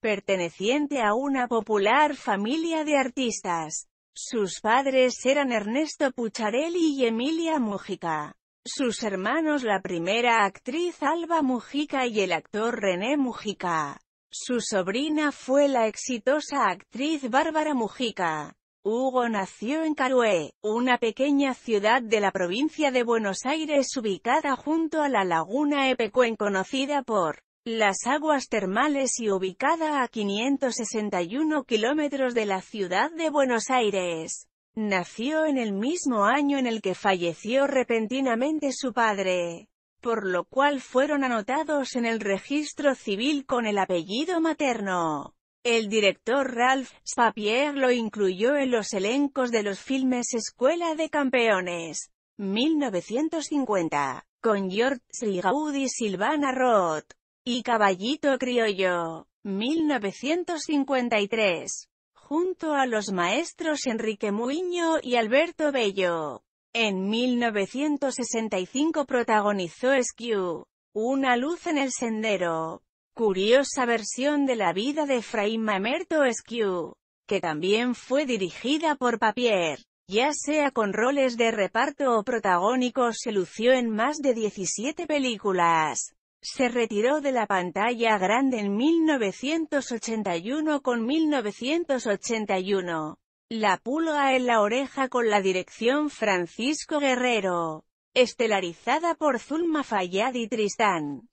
perteneciente a una popular familia de artistas. Sus padres eran Ernesto Pucharelli y Emilia Mujica. Sus hermanos la primera actriz Alba Mujica y el actor René Mujica. Su sobrina fue la exitosa actriz Bárbara Mujica. Hugo nació en Carué, una pequeña ciudad de la provincia de Buenos Aires ubicada junto a la laguna Epecuen conocida por las aguas termales y ubicada a 561 kilómetros de la ciudad de Buenos Aires. Nació en el mismo año en el que falleció repentinamente su padre, por lo cual fueron anotados en el registro civil con el apellido materno. El director Ralph Spapier lo incluyó en los elencos de los filmes Escuela de Campeones, 1950, con George Sligaud y Silvana Roth y Caballito Criollo, 1953, junto a los maestros Enrique Muiño y Alberto Bello. En 1965 protagonizó Esquiu, Una luz en el sendero, curiosa versión de la vida de Efraín Mamerto Esquiu, que también fue dirigida por Papier. Ya sea con roles de reparto o protagónicos se lució en más de 17 películas. Se retiró de la pantalla grande en 1981 con 1981. La pulga en la oreja con la dirección Francisco Guerrero. Estelarizada por Zulma Fayad y Tristán.